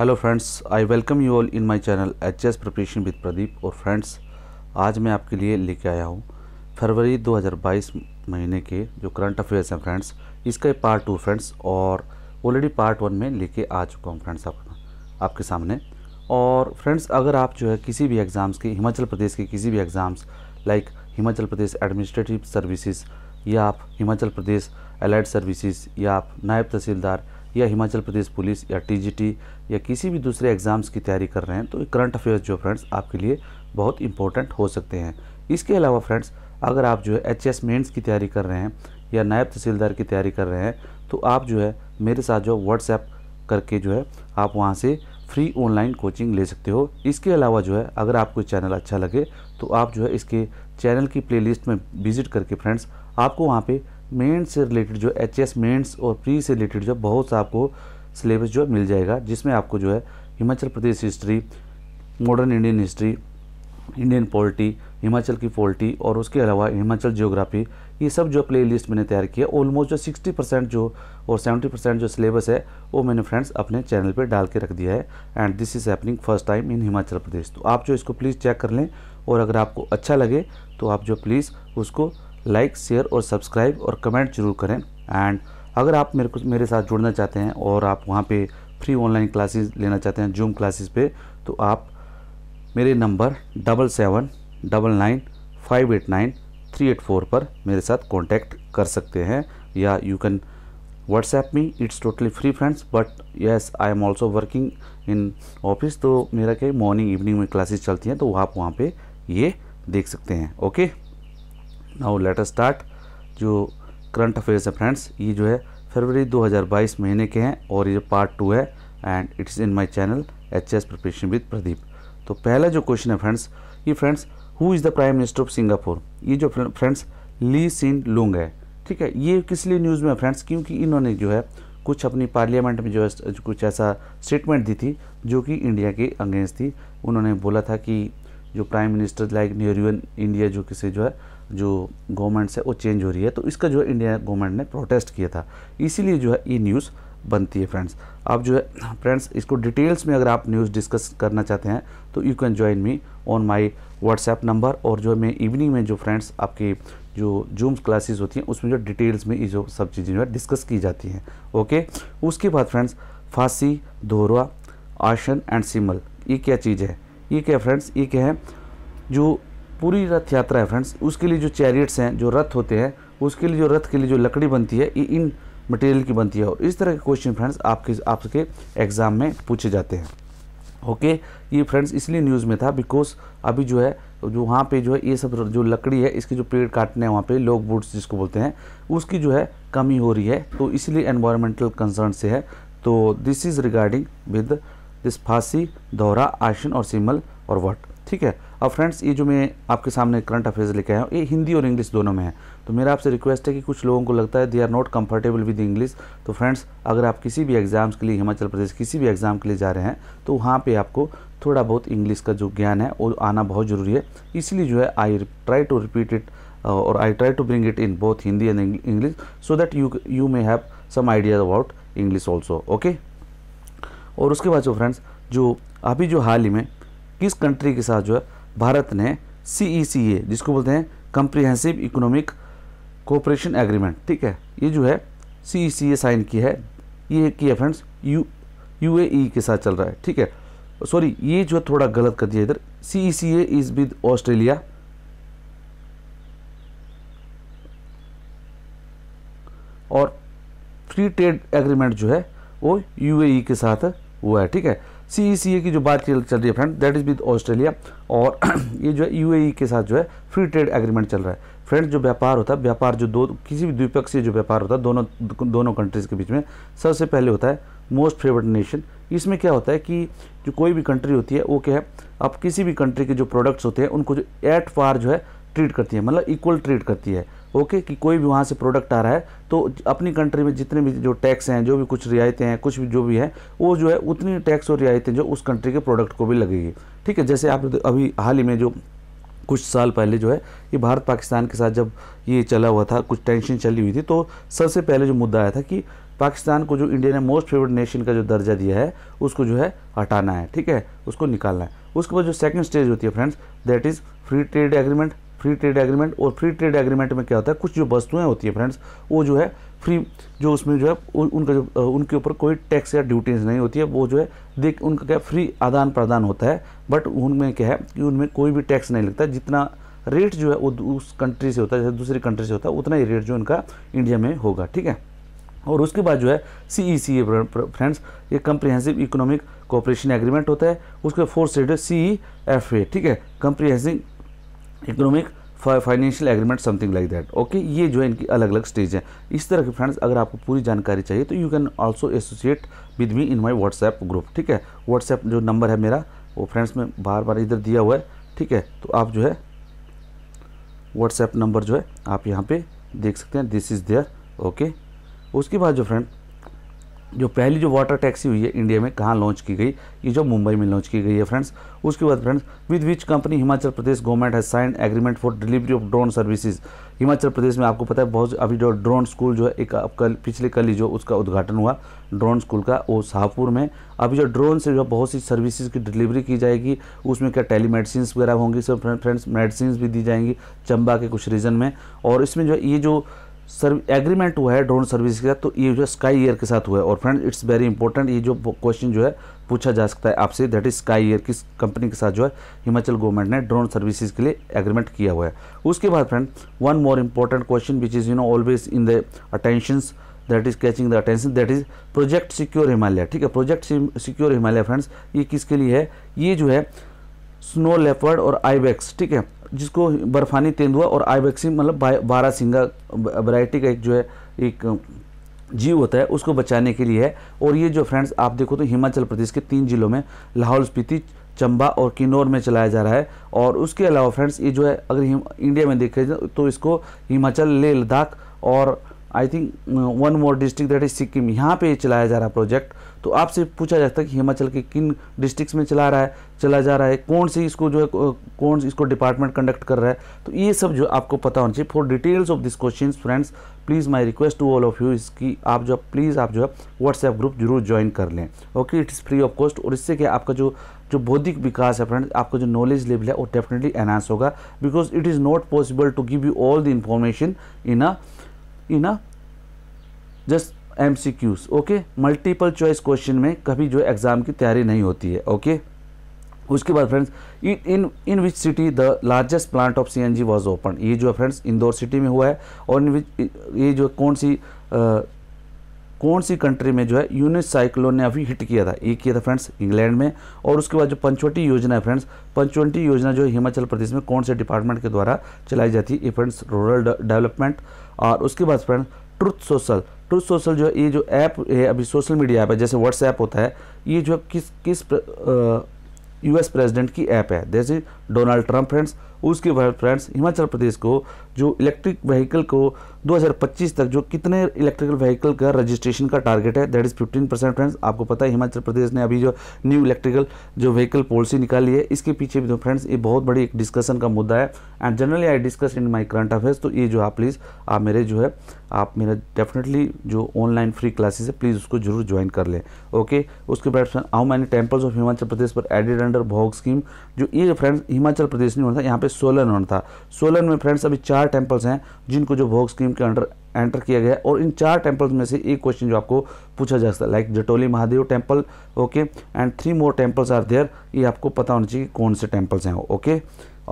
Hello friends I welcome you all in my channel H S preparation with Pradeep और friends आज मैं आपके लिए लेके आया हूँ फरवरी 2022 महीने के जो करंट अफेयर्स हैं फ्रेंड्स इसका पार्ट टू फ्रेंड्स और ऑलरेडी पार्ट वन में लेके आ चुका हूँ फ्रेंड्स आपके आपके सामने और फ्रेंड्स अगर आप जो है किसी भी एग्ज़ाम्स के हिमाचल प्रदेश के किसी भी exams like Himachal Pradesh administrative services या आप हिमाचल प्रदेश एलाइड सर्विसेज या आप नायब तहसीलदार या हिमाचल प्रदेश पुलिस या टीजीटी या किसी भी दूसरे एग्ज़ाम्स की तैयारी कर रहे हैं तो करंट अफेयर्स जो फ्रेंड्स आपके लिए बहुत इंपॉर्टेंट हो सकते हैं इसके अलावा फ्रेंड्स अगर आप जो है एच एस की तैयारी कर रहे हैं या नायब तहसीलदार की तैयारी कर रहे हैं तो आप जो है मेरे साथ जो व्हाट्सएप करके जो है आप वहाँ से फ्री ऑनलाइन कोचिंग ले सकते हो इसके अलावा जो है अगर आपको चैनल अच्छा लगे तो आप जो है इसके चैनल की प्लेलिस्ट में विजिट करके फ्रेंड्स आपको वहाँ पे मेंस से रिलेटेड जो एच एस मेन्स और प्री से रिलेटेड जो बहुत सा आपको सिलेबस जो मिल जाएगा जिसमें आपको जो है Himachal Pradesh history modern Indian history Indian polity Himachal की पॉलिटी और उसके अलावा हिमाचल जियोग्राफी ये सब जो प्ले लिस्ट मैंने तैयार किया ऑलमोस्ट जो 60 परसेंट जो और 70 परसेंट जो सिलेबस है वो मैंने फ्रेंड्स अपने चैनल पे डाल के रख दिया है and this is happening first time in Himachal Pradesh तो आप जो इसको प्लीज़ चेक कर लें और अगर आपको अच्छा लगे तो आप जो प्लीज़ उसको लाइक शेयर और सब्सक्राइब और कमेंट जरूर करें एंड अगर आप मेरे को मेरे साथ जुड़ना चाहते हैं और आप वहाँ पे फ्री ऑनलाइन क्लासेस लेना चाहते हैं जूम क्लासेस पे तो आप मेरे number double seven double nine five eight nine three eight four पर मेरे साथ कॉन्टैक्ट कर सकते हैं या you can WhatsApp me it's totally free friends but yes I am also working in office तो मेरा क्या मॉर्निंग इवनिंग में क्लासेस चलती हैं तो आप वहाँ पर ये देख सकते हैं ओके नाउ लेटर स्टार्ट जो करंट अफेयर्स है फ्रेंड्स ये जो है फरवरी 2022 महीने के हैं और ये पार्ट टू है and it's in my channel H S preparation with Pradeep तो पहला जो क्वेश्चन है फ्रेंड्स ये friends who is the prime minister of Singapore ये जो फ्रेंड्स ली सिन लुंग है ठीक है ये किस लिए न्यूज़ में है फ्रेंड्स क्योंकि इन्होंने जो है कुछ अपनी पार्लियामेंट में जो है कुछ ऐसा स्टेटमेंट दी थी जो कि इंडिया के अगेंस्ट थी उन्होंने बोला था कि जो प्राइम मिनिस्टर लाइक न्यूरियन इंडिया जो किसे जो है जो गवर्नमेंट्स है वो चेंज हो रही है तो इसका जो है इंडिया गवर्नमेंट ने प्रोटेस्ट किया था इसीलिए जो है ये न्यूज़ बनती है फ्रेंड्स आप जो है फ्रेंड्स इसको डिटेल्स में अगर आप न्यूज़ डिस्कस करना चाहते हैं तो you can join me on my WhatsApp number और जो मैं इवनिंग में जो फ्रेंड्स आपकी जो जूम क्लासेस होती हैं उसमें जो डिटेल्स में ये जो सब चीज़ें जो है डिस्कस की जाती हैं ओके उसके बाद फ्रेंड्स फांसी धोरवा आशन एंड सिमल ये क्या चीज़ है ये क्या फ्रेंड्स ये क्या है जो पूरी रथ यात्रा है फ्रेंड्स उसके लिए जो चैरियट्स हैं जो रथ होते हैं उसके लिए जो रथ के लिए जो लकड़ी बनती है ये इन मटेरियल की बनती है और इस तरह के क्वेश्चन फ्रेंड्स आपके आपके एग्ज़ाम में पूछे जाते हैं ओके okay, ये फ्रेंड्स इसलिए न्यूज़ में था बिकॉज अभी जो है जो वहाँ पे जो है ये सब जो लकड़ी है इसके जो पेड़ काटने हैं वहाँ पे लोग बुड्स जिसको बोलते हैं उसकी जो है कमी हो रही है तो इसलिए एनवायरमेंटल कंसर्न से है तो this is regarding with this फांसी दौरा आशन और सिमल और वट ठीक है अब फ्रेंड्स ये जो मैं आपके सामने करंट अफेयर्स लेके आया हूँ ये हिंदी और इंग्लिश दोनों में है तो मेरा आपसे रिक्वेस्ट है कि कुछ लोगों को लगता है they are not comfortable with English तो फ्रेंड्स अगर आप किसी भी एग्ज़ाम्स के लिए हिमाचल प्रदेश किसी भी एग्ज़ाम के लिए जा रहे हैं तो वहाँ पर आपको थोड़ा बहुत इंग्लिश का जो ज्ञान है वो आना बहुत ज़रूरी है इसलिए जो है I try to repeat it और I try to bring it in both Hindi and English so that you you may have some ideas about English also okay और उसके बाद जो फ्रेंड्स जो अभी जो हाल ही में किस कंट्री के साथ जो है भारत ने सी e जिसको बोलते हैं कंप्रीहेंसिव इकोनॉमिक कोऑपरेशन एग्रीमेंट ठीक है ये जो है सी e साइन की है ये किया फ्रेंड्स यू यू के साथ चल रहा है ठीक है सॉरी ये जो थोड़ा गलत कर दिया इधर C C A is with Australia और फ्री ट्रेड एग्रीमेंट जो है वो यूएई e के साथ हुआ है ठीक है सी सी e की जो बात चल रही है friend that is with Australia और ये जो है यू e के साथ जो है फ्री ट्रेड एग्रीमेंट चल रहा है फ्रेंड जो व्यापार होता है व्यापार जो दो किसी भी द्विपक्षीय जो व्यापार होता है दोनों दोनों कंट्रीज़ के बीच में सबसे पहले होता है मोस्ट फेवरेट नेशन इसमें क्या होता है कि जो कोई भी कंट्री होती है वो क्या है आप किसी भी कंट्री के जो प्रोडक्ट्स होते हैं उनको जो एट पार जो है ट्रीट करती है मतलब इक्वल ट्रीट करती है ओके कि कोई भी वहाँ से प्रोडक्ट आ रहा है तो अपनी कंट्री में जितने भी जो टैक्स हैं जो भी कुछ रियायतें हैं कुछ भी जो भी है वो जो है उतनी टैक्स और रियायतें जो उस कंट्री के प्रोडक्ट को भी लगेगी ठीक है जैसे आप अभी हाल ही में जो कुछ साल पहले जो है ये भारत पाकिस्तान के साथ जब ये चला हुआ था कुछ टेंशन चली हुई थी तो सबसे पहले जो मुद्दा आया था कि पाकिस्तान को जो इंडिया ने मोस्ट फेवरेट नेशन का जो दर्जा दिया है उसको जो है हटाना है ठीक है उसको निकालना है उसके बाद जो सेकंड स्टेज होती है friends that is free trade agreement free trade agreement और फ्री ट्रेड एग्रीमेंट में क्या होता है कुछ जो वस्तुएं होती है फ्रेंड्स वो जो है फ्री जो उसमें जो है उनका जो उनके ऊपर कोई टैक्स या ड्यूटीज नहीं होती है वो जो है देख उनका क्या फ्री आदान प्रदान होता है बट उनमें क्या है कि उनमें कोई भी टैक्स नहीं लगता जितना रेट जो है वो उस कंट्री से होता है जैसे दूसरी कंट्री से होता है उतना ही रेट जो उनका इंडिया में होगा ठीक है और उसके बाद जो है C E C A friends ये कंप्रीहेंसिव इकोनॉमिक कोऑपरेशन एग्रीमेंट होता है उसके सेट है सी ई एफ ए ठीक है comprehensive economic financial agreement something like that okay ये जो है इनकी अलग अलग स्टेज है इस तरह के फ्रेंड्स अगर आपको पूरी जानकारी चाहिए तो you can also associate with me in my WhatsApp group ठीक है व्हाट्सएप जो नंबर है मेरा वो फ्रेंड्स में बार बार इधर दिया हुआ है ठीक है तो आप जो है व्हाट्सएप नंबर जो है आप यहाँ पे देख सकते हैं दिस इज़ देयर ओके उसके बाद जो फ्रेंड जो पहली जो वाटर टैक्सी हुई है इंडिया में कहाँ लॉन्च की गई ये जो मुंबई में लॉन्च की गई है फ्रेंड्स उसके बाद friends with which company Himachal Pradesh government has sign agreement for delivery of drone services Himachal Pradesh में आपको पता है बहुत अभी जो ड्रोन स्कूल जो है एक कल पिछले कल ही जो उसका उद्घाटन हुआ ड्रोन स्कूल का वो शाहपुर में अभी जो ड्रोन से जो बहुत सी सर्विसेज की डिलीवरी की जाएगी उसमें क्या टेली मेडिसिन वगैरह होंगी सब फ्रेंड्स मेडिसिन भी दी जाएंगी चंबा के कुछ रीजन में और इसमें जो ये जो सर्व एग्रीमेंट हुआ है ड्रोन सर्विस के साथ तो ये जो स्काई ईयर के साथ हुआ है और फ्रेंड इट्स वेरी इंपॉर्टेंट ये जो क्वेश्चन जो है पूछा जा सकता है आपसे दैट इज स्काई ईयर किस कंपनी के साथ जो है हिमाचल गवर्नमेंट ने ड्रोन सर्विसेज के लिए एग्रीमेंट किया हुआ है उसके बाद friend one more important question which is you know always in the attention that is catching the attention that is project secure Himalaya ठीक है प्रोजेक्ट सिक्योर हिमालय फ्रेंड्स ये किसके लिए है ये जो है स्नो लेपर्ड और आईबैक्स ठीक है जिसको बर्फानी तेंदुआ और आईबैक्सी मतलब बारह सिंगा वरायटी का एक जो है एक जीव होता है उसको बचाने के लिए है और ये जो फ्रेंड्स आप देखो तो हिमाचल प्रदेश के तीन जिलों में लाहौल स्पीति चंबा और किन्नौर में चलाया जा रहा है और उसके अलावा फ्रेंड्स ये जो है अगर इंडिया में देखा जाए तो इसको हिमाचल लेह लद्दाख और I think one more district that is Sikkim यहाँ पे चलाया जा रहा प्रोजेक्ट तो आपसे पूछा जाता है कि हिमाचल के किन डिस्ट्रिक्ट में चला रहा है चला जा रहा है कौन सी इसको जो है कौन सी इसको डिपार्टमेंट कंडक्ट कर रहा है तो ये सब जो आपको पता होना चाहिए for details of this question friends please my request to all of you इसकी आप जो प्लीज़ आप जो है व्हाट्सएप ग्रुप जरूर ज्वाइन कर लें okay it is free of cost और इससे क्या आपका जो जो बौद्धिक विकास है फ्रेंड्स आपका जो नॉलेज लेवल है वो डेफिनेटली एनहांस होगा because it is not possible to give you all the information in a in a just M C Qs okay multiple choice question में कभी जो एग्ज़ाम की तैयारी नहीं होती है ओके okay? उसके बाद friends in in which city the largest plant of CNG was open ये जो है फ्रेंड्स इंदौर सिटी में हुआ है और इन विच ये जो कौन सी आ, कौन सी कंट्री में जो है यूनिस साइक्लोन ने अभी हिट किया था ये किया था फ्रेंड्स इंग्लैंड में और उसके बाद जो पंचवटी योजना है फ्रेंड्स पंचवटी योजना जो है हिमाचल प्रदेश में कौन से डिपार्टमेंट के द्वारा चलाई जाती है ये फ्रेंड्स रूरल डेवलपमेंट और उसके बाद friends Truth Social Truth Social जो है ये जो ऐप है अभी सोशल मीडिया ऐप है जैसे व्हाट्सएप होता है ये जो किस किस प्र, आ, यूएस प्रेसिडेंट की ऐप है जैसे डोनाल्ड ट्रंप फ्रेंड्स उसके बाद फ्रेंड्स हिमाचल प्रदेश को जो इलेक्ट्रिक व्हीकल को 2025 तक जो कितने इलेक्ट्रिकल व्हीकल का रजिस्ट्रेशन का टारगेट है दैट इज़ 15 परसेंट फ्रेंड्स आपको पता है हिमाचल प्रदेश ने अभी जो न्यू इलेक्ट्रिकल जो व्हीकल पॉलिसी निकाली है इसके पीछे भी तो फ्रेंड्स ये बहुत बड़ी एक डिस्कशन का मुद्दा है and generally I discuss in my current affairs तो ये जो आप प्लीज़ आप मेरे जो है आप मेरा डेफिनेटली जो ऑनलाइन फ्री क्लासेस है प्लीज़ उसको जरूर ज्वाइन कर लें ओके उसके बाद friend how many temples of Himachal Pradesh पर एडेड अंडर भोग स्कीम जो ये फ्रेंड्स हिमाचल प्रदेश नहीं होना था यहाँ पे सोलन होना था सोलन में फ्रेंड्स अभी चार टेम्पल्स हैं जिनको जो भोग स्कीम के अंडर एंटर किया गया है और इन चार टेम्पल्स में से एक क्वेश्चन जो आपको पूछा जा सकता है like Jatoli Mahadev temple okay and three more temples are there ये आपको पता होना चाहिए कौन से टेम्पल्स हैं ओके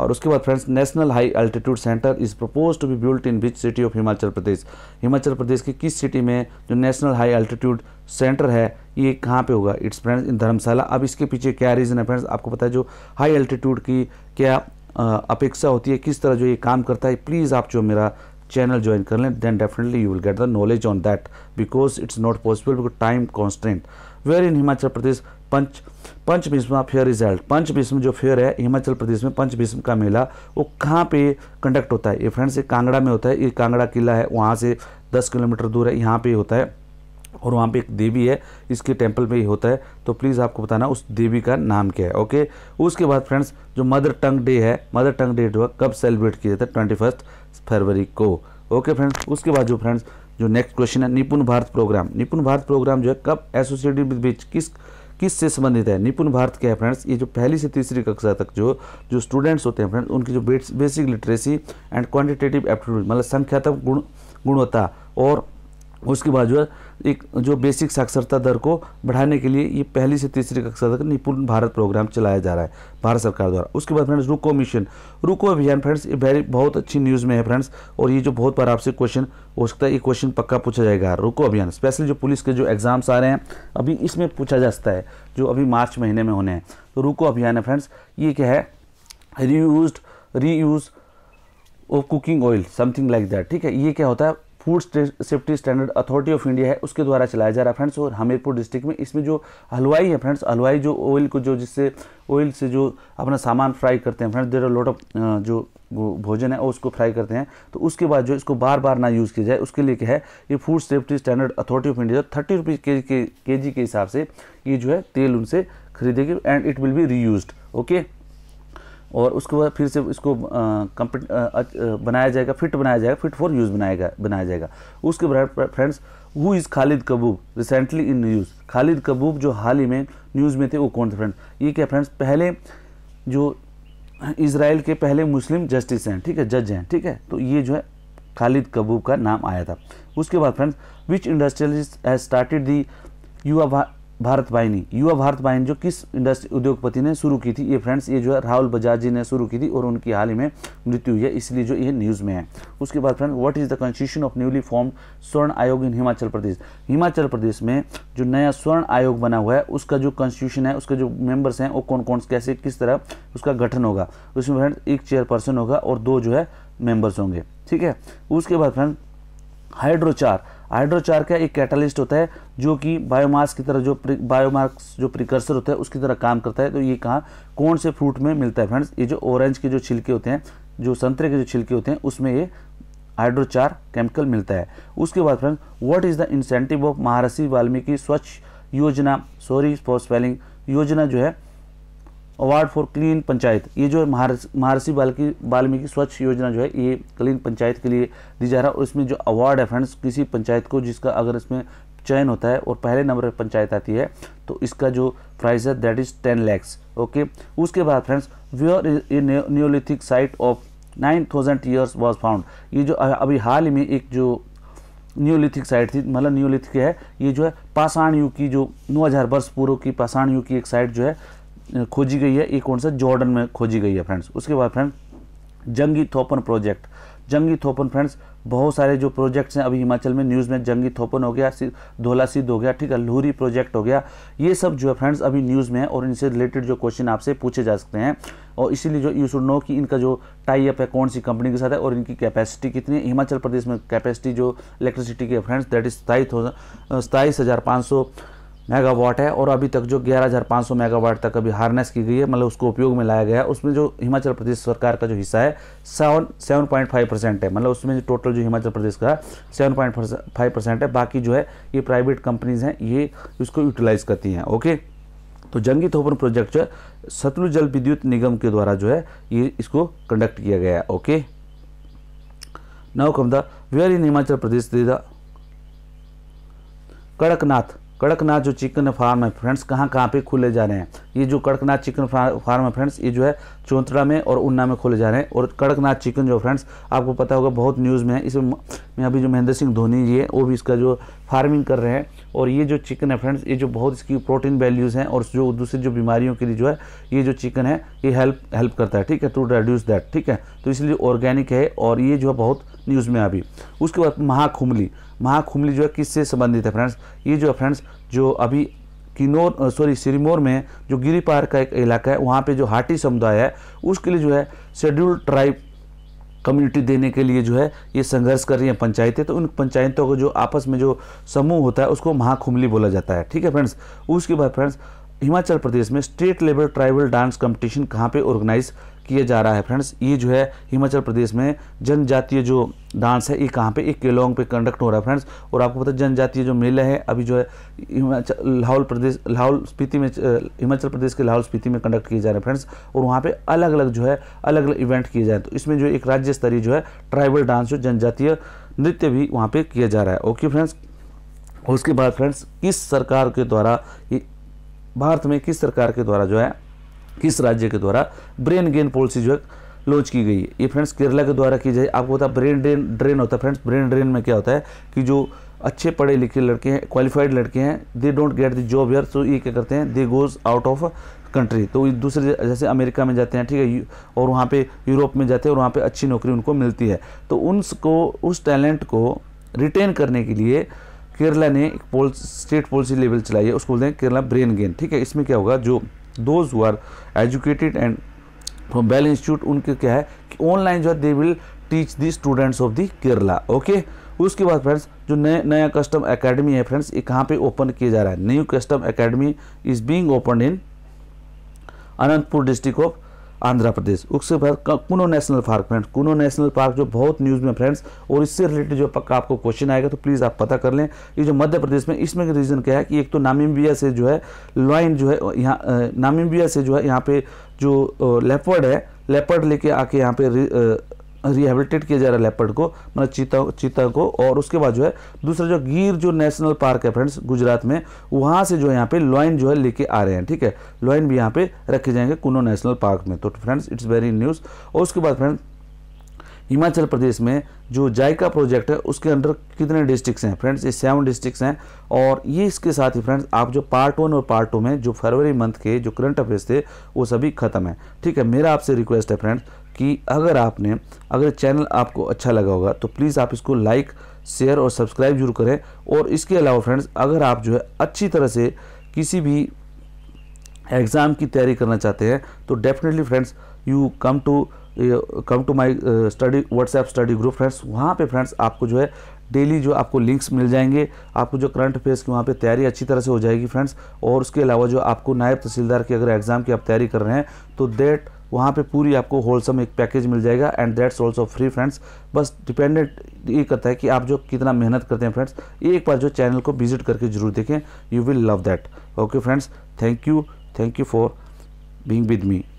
और उसके बाद friends national high altitude centre is propose to be built in which city of Himachal Pradesh Himachal Pradesh की किस सिटी में जो नेशनल हाई अल्टीट्यूड सेंटर है ये कहाँ पे होगा इट्स फ्रेंड्स इन धर्मशाला अब इसके पीछे क्या रीज़न है फ्रेंड्स आपको पता है जो हाई अल्टीट्यूड की क्या अपेक्षा होती है किस तरह जो ये काम करता है प्लीज़ आप जो मेरा चैनल ज्वाइन कर लें then definitely you will get the knowledge on that because it's not possible because time constant where in Himachal Pradesh Panch Panch Bhishma fair result Panch Bhishma जो फेयर है हिमाचल प्रदेश में पंच भीष्म का मेला वो कहाँ पे कंडक्ट होता है ये फ्रेंड्स ये कांगड़ा में होता है ये कांगड़ा किला है वहाँ से दस किलोमीटर दूर है यहाँ पे होता है और वहाँ पे एक देवी है इसके टेम्पल में ही होता है तो प्लीज़ आपको बताना उस देवी का नाम क्या है ओके उसके बाद फ्रेंड्स जो मदर टंग डे है मदर टंग डे जो है कब सेलिब्रेट किया जाता है ट्वेंटी फर्स्ट फरवरी को ओके फ्रेंड्स उसके बाद जो फ्रेंड्स जो नेक्स्ट क्वेश्चन है निपुण भारत प्रोग्राम निपुण भारत प्रोग्राम जो है कब एसोसिएटेड विद बीच किस किस से संबंधित है निपुण भारत क्या है फ्रेंड्स ये जो पहली से तीसरी कक्षा तक जो जो स्टूडेंट्स होते हैं फ्रेंड्स उनकी जो basic literacy and quantitative aptitude मतलब संख्यात्मक गुण गुणवत्ता और उसके बाद जो है एक जो बेसिक साक्षरता दर को बढ़ाने के लिए ये पहली से तीसरी कक्षा तक निपुण भारत प्रोग्राम चलाया जा रहा है भारत सरकार द्वारा उसके बाद फ्रेंड्स रुको मिशन रुको अभियान फ्रेंड्स ये वेरी बहुत अच्छी न्यूज़ में है फ्रेंड्स और ये जो बहुत बार आपसे क्वेश्चन हो सकता है ये क्वेश्चन पक्का पूछा जाएगा रुको अभियान स्पेशली जो पुलिस के जो एग्ज़ाम्स आ रहे हैं अभी इसमें पूछा जा सकता है जो अभी मार्च महीने में होने हैं तो रुको अभियान है फ्रेंड्स ये क्या है reuse use of cooking oil something like that ठीक है ये क्या होता है food safety standard authority of India है उसके द्वारा चलाया जा रहा है फ्रेंड्स और हमीरपुर डिस्ट्रिक्ट में इसमें जो हलवाई है फ्रेंड्स हलवाई जो ऑयल को जो जिससे ऑयल से जो अपना सामान फ्राई करते हैं फ्रेंड्स देर लोट ऑफ जो भोजन है और उसको फ्राई करते हैं तो उसके बाद जो इसको बार बार ना यूज़ किया जाए उसके लिए क्या है ये food safety standard authority of India thirty rupees के के जी के हिसाब से ये जो है तेल उनसे खरीदेगी and it will be reuse okay और उसके बाद फिर से इसको कंप्लीट बनाया जाएगा फिट बनाया जाएगा फिट फॉर यूज़ बनाएगा बनाया जाएगा उसके बाद फ्रेंड्स हु इज़ खालिद कबूब रिसेंटली इन न्यूज़ खालिद कबूब जो हाल ही में न्यूज़ में थे वो कौन थे फ्रेंड्स ये क्या फ्रेंड्स पहले जो इसराइल के पहले मुस्लिम जस्टिस हैं ठीक है जज हैं ठीक है तो ये जो है खालिद कबूब का नाम आया था उसके बाद friends which industrialist has started the Yuva Bharat वाहिनी युवा भारत वाहिनी जो किस इंडस्ट्री उद्योगपति ने शुरू की थी ये फ्रेंड्स ये जो है राहुल बजाज जी ने शुरू की थी और उनकी हाल ही में मृत्यु हुई है इसलिए जो ये न्यूज़ में है उसके बाद friend what is the constitution of newly form Swarn Aayog इन हिमाचल प्रदेश हिमाचल प्रदेश में जो नया स्वर्ण आयोग बना हुआ है उसका जो कॉन्स्टिट्यूशन है उसके जो मेम्बर्स हैं वो कौन कौन कैसे किस तरह उसका गठन होगा उसमें फ्रेंड एक चेयरपर्सन होगा और दो जो है मेम्बर्स होंगे ठीक है उसके बाद फ्रेंड हाइड्रोचार हाइड्रोचार का एक कैटलिस्ट होता है जो कि बायोमास की तरह जो बायोमास जो प्रिकर्सर होता है उसकी तरह काम करता है तो ये कहाँ कौन से फ्रूट में मिलता है फ्रेंड्स ये जो ऑरेंज के जो छिलके होते हैं जो संतरे के जो छिलके होते हैं उसमें ये हाइड्रोचार केमिकल मिलता है उसके बाद friends what is the incentive of Maharishi Valmiki Swachh Yojana sorry for spelling योजना जो है अवार्ड फॉर क्लीन पंचायत ये जो महर्षि बाल्की वाल्मीकि स्वच्छ योजना जो है ये क्लीन पंचायत के लिए दी जा रहा है और इसमें जो अवार्ड है फ्रेंड्स किसी पंचायत को जिसका अगर इसमें चयन होता है और पहले नंबर पर पंचायत आती है तो इसका जो प्राइस है that is ten lakhs okay उसके बाद फ्रेंड्स व्योर ये neolithic site of nine thousand years was found ये जो अभी हाल ही में एक जो न्योलिथिक साइट थी मतलब न्योलिथिक है ये जो है पाषाण युग की जो नौ हज़ार वर्ष पूर्व की पाषाण युग की एक साइट जो है खोजी गई है ये कौन सा जॉर्डन में खोजी गई है फ्रेंड्स उसके बाद friends Jangi Thopan project Jangi Thopan friends बहुत सारे जो प्रोजेक्ट्स हैं अभी हिमाचल में न्यूज़ में जंगी थोपन हो गया धोला सिद्ध हो गया ठीक है लूहरी प्रोजेक्ट हो गया ये सब जो है फ्रेंड्स अभी न्यूज़ में है और इनसे रिलेटेड जो क्वेश्चन आपसे पूछे जा सकते हैं और इसीलिए जो यू शुड नो कि इनका जो टाई अप है कौन सी कंपनी के साथ है और इनकी कैपेसिटी कितनी है हिमाचल प्रदेश में कैपेसिटी जो इलेक्ट्रिसिटी की है फ्रेंड्स दैट इज सताईस थाउजेंड सताईस हज़ार पाँच सौ मेगावाट है और अभी तक जो 11,500 मेगावाट तक अभी हार्नेस की गई है मतलब उसको उपयोग में लाया गया है उसमें जो हिमाचल प्रदेश सरकार का जो हिस्सा है seven seven point five percent है मतलब उसमें जो टोटल जो हिमाचल प्रदेश का सेवन पॉइंट फाइव परसेंट है बाकी जो है ये प्राइवेट कंपनीज हैं ये इसको यूटिलाइज करती हैं ओके तो जंगी थोपन प्रोजेक्ट जो है सतलुज जल विद्युत निगम के द्वारा जो है ये इसको कंडक्ट किया गया है okay now come there where in Himachal Pradesh the Kadaknath Kadaknath जो चिकन फार्म है फ्रेंड्स कहाँ कहाँ पे खुले जा रहे हैं ये जो कड़कनाथ चिकन फार्म है फ्रेंड्स ये जो है चौंतरा में और उन्ना में खोले जा रहे हैं और कड़कनाथ चिकन जो फ्रेंड्स आपको पता होगा बहुत न्यूज़ में है इसमें अभी जो महेंद्र सिंह धोनी जी है वो भी इसका जो फार्मिंग कर रहे हैं और ये जो चिकन है फ्रेंड्स ये जो बहुत इसकी प्रोटीन वैल्यूज़ हैं और जो दूसरी जो बीमारियों के लिए जो है ये जो चिकन है ये हेल्प हेल्प करता है ठीक है टू रेड्यूस दैट ठीक है तो इसलिए ऑर्गेनिक है और ये जो है बहुत न्यूज़ में अभी उसके बाद महाखुमली महाखुमली जो है किससे संबंधित है फ्रेंड्स ये जो है फ्रेंड्स जो अभी किन्नौर सॉरी सिरमौर में जो गिरी पार का एक इलाका है वहाँ पे जो हाटी समुदाय है उसके लिए जो है शेड्यूल ट्राइब कम्युनिटी देने के लिए जो है ये संघर्ष कर रही हैं पंचायतें तो उन पंचायतों को जो आपस में जो समूह होता है उसको महाखुमली बोला जाता है ठीक है फ्रेंड्स उसके बाद फ्रेंड्स हिमाचल प्रदेश में state level tribal dance competition कहाँ पे ऑर्गेनाइज किया जा रहा है फ्रेंड्स ये जो है हिमाचल प्रदेश में जनजातीय जो डांस है ये कहाँ पे एक केलोंग पे कंडक्ट हो रहा है फ्रेंड्स और आपको पता है जनजातीय जो मेला है अभी जो है हिमाचल लाहौल प्रदेश लाहौल स्पीति में हिमाचल प्रदेश के लाहौल स्पीति में कंडक्ट किए जा रहे हैं फ्रेंड्स और वहाँ पे अलग अलग जो है अलग अलग इवेंट किए जा रहे हैं तो इसमें जो एक राज्य स्तरीय जो है ट्राइबल डांस जो जनजातीय नृत्य भी वहाँ पर किया जा रहा है ओके फ्रेंड्स उसके बाद फ्रेंड्स किस सरकार के द्वारा भारत में किस सरकार के द्वारा जो है किस राज्य के द्वारा ब्रेन गेन पॉलिसी जो है लॉन्च की गई है ये फ्रेंड्स केरला के द्वारा की जाए आपको पता ब्रेन ड्रेन ड्रेन होता है फ्रेंड्स ब्रेन ड्रेन में क्या होता है कि जो अच्छे पढ़े लिखे लड़के हैं क्वालिफाइड लड़के हैं they don't get the job यर तो ये क्या करते हैं they goes out of country तो दूसरे जैसे अमेरिका में जाते हैं ठीक है और वहाँ पे यूरोप में जाते हैं और वहाँ पे अच्छी नौकरी उनको मिलती है तो उनको उस टैलेंट को रिटेन करने के लिए केरला ने एक पोल स्टेट पॉलिसी लेवल चलाई है उसको बोलते हैं केरला ब्रेन गेन ठीक है इसमें क्या होगा जो दोज हुआ are educated and from bell institute उनके क्या है कि ऑनलाइन जो है they will teach the students of the Kerala okay उसके बाद फ्रेंड्स जो नया नया कस्टम एकेडमी है फ्रेंड्स ये कहाँ पे ओपन किया जा रहा है new custom academy is being open in Anantapur district of Andhra Pradesh उसके बाद Kuno national park friends Kuno national park जो बहुत न्यूज़ में फ्रेंड्स और इससे रिलेटेड जो पक्का आपको क्वेश्चन आएगा तो प्लीज़ आप पता कर लें ये जो मध्य प्रदेश में इसमें रीज़न क्या है कि एक तो नामिम्बिया से जो है लॉइन जो है यहाँ नामिम्बिया से जो है यहाँ पे जो लेपर्ड है लेपर्ड लेके आके यहाँ पे रिहेबिलिटेट किया जा रहा है लेपर्ड को मतलब चीता चीता को और उसके बाद जो है दूसरा जो गिर जो नेशनल पार्क है फ्रेंड्स गुजरात में वहाँ से जो है यहाँ पे लॉइन जो है लेके आ रहे हैं ठीक है लॉइन भी यहाँ पे रखे जाएंगे कुनो नेशनल पार्क में तो फ्रेंड्स इट्स वेरी न्यूज़ और उसके बाद फ्रेंड्स हिमाचल प्रदेश में जो जायका प्रोजेक्ट है उसके अंडर कितने डिस्ट्रिक्स हैं फ्रेंड्स ये सेवन डिस्ट्रिक्स हैं और ये इसके साथ ही फ्रेंड्स आप जो पार्ट वन और पार्ट टू में जो फरवरी मंथ के जो करंट अफेयर्स थे वो सभी खत्म है ठीक है मेरा आपसे रिक्वेस्ट है फ्रेंड्स कि अगर आपने अगर चैनल आपको अच्छा लगा होगा तो प्लीज़ आप इसको लाइक शेयर और सब्सक्राइब जरूर करें और इसके अलावा फ्रेंड्स अगर आप जो है अच्छी तरह से किसी भी एग्ज़ाम की तैयारी करना चाहते हैं तो definitely friends you come to come to my study WhatsApp study group friends वहाँ पे फ्रेंड्स आपको जो है डेली जो आपको लिंक्स मिल जाएंगे आपको जो करंट अफेयर्स की वहाँ पे तैयारी अच्छी तरह से हो जाएगी फ्रेंड्स और उसके अलावा जो आपको नायब तहसीलदार की अगर एग्ज़ाम की आप तैयारी कर रहे हैं तो देट वहाँ पे पूरी आपको होलसम एक पैकेज मिल जाएगा and that's also free friends बस डिपेंडेंट ये करता है कि आप जो कितना मेहनत करते हैं फ्रेंड्स ये एक बार जो चैनल को विजिट करके जरूर देखें you will love that okay friends thank you thank you for being with me